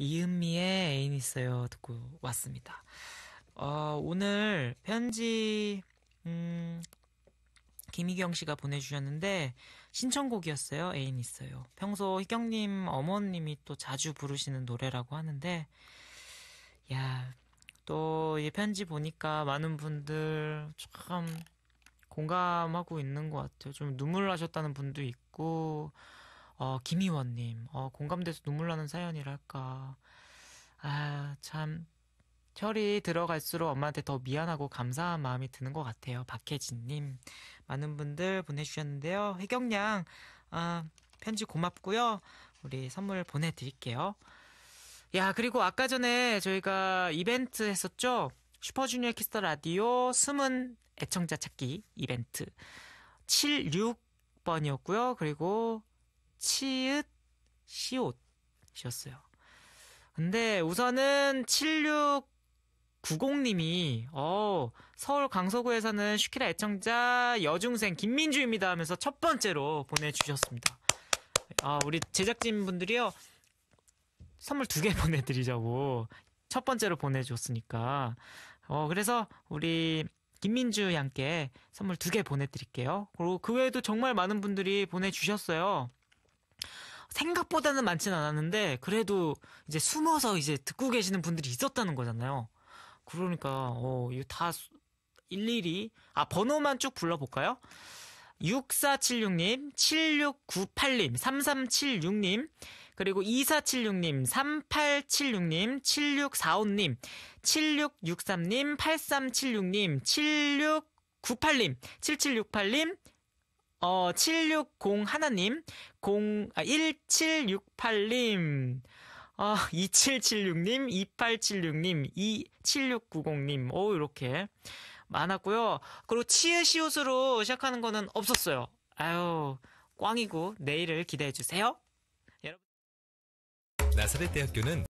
이은미의 애인 있어요 듣고 왔습니다. 어, 오늘 편지 음, 김희경 씨가 보내주셨는데 신청곡이었어요. 애인 있어요. 평소 희경님 어머님이 또 자주 부르시는 노래라고 하는데 야또 이 편지 보니까 많은 분들 참 공감하고 있는 것 같아요. 좀 눈물 나셨다는 분도 있고 어, 김희원님, 어, 공감돼서 눈물 나는 사연이랄까. 아, 참. 철이 들어갈수록 엄마한테 더 미안하고 감사한 마음이 드는 것 같아요. 박혜진님. 많은 분들 보내주셨는데요. 혜경양, 아, 편지 고맙고요. 우리 선물 보내드릴게요. 야, 그리고 아까 전에 저희가 이벤트 했었죠? 슈퍼주니어 키스터 라디오 숨은 애청자 찾기 이벤트. 76번이었고요. 그리고 치읓 시옷이었어요. 근데 우선은 7690님이 어 서울 강서구에 사는 슈키라 애청자 여중생 김민주입니다 하면서 첫 번째로 보내주셨습니다. 아 우리 제작진 분들이요 선물 두 개 보내드리자고 첫 번째로 보내줬으니까 어 그래서 우리 김민주 양께 선물 두 개 보내드릴게요. 그리고 그 외에도 정말 많은 분들이 보내주셨어요. 생각보다는 많진 않았는데 그래도 이제 숨어서 이제 듣고 계시는 분들이 있었다는 거잖아요. 그러니까 어, 이거 다 일일이 아 번호만 쭉 불러볼까요? 6476님, 7698님, 3376님, 그리고 2476님, 3876님, 7645님, 7663님, 8376님, 7698님, 7768님, 어, 760 하나님, 0, 아, 1768님, 어, 2776님, 2876님, 27690님, 오, 이렇게 많았고요. 그리고 치읓이옷으로 시작하는 거는 없었어요. 아유, 꽝이고, 내일을 기대해주세요. 여러분. 나사렛 대학교는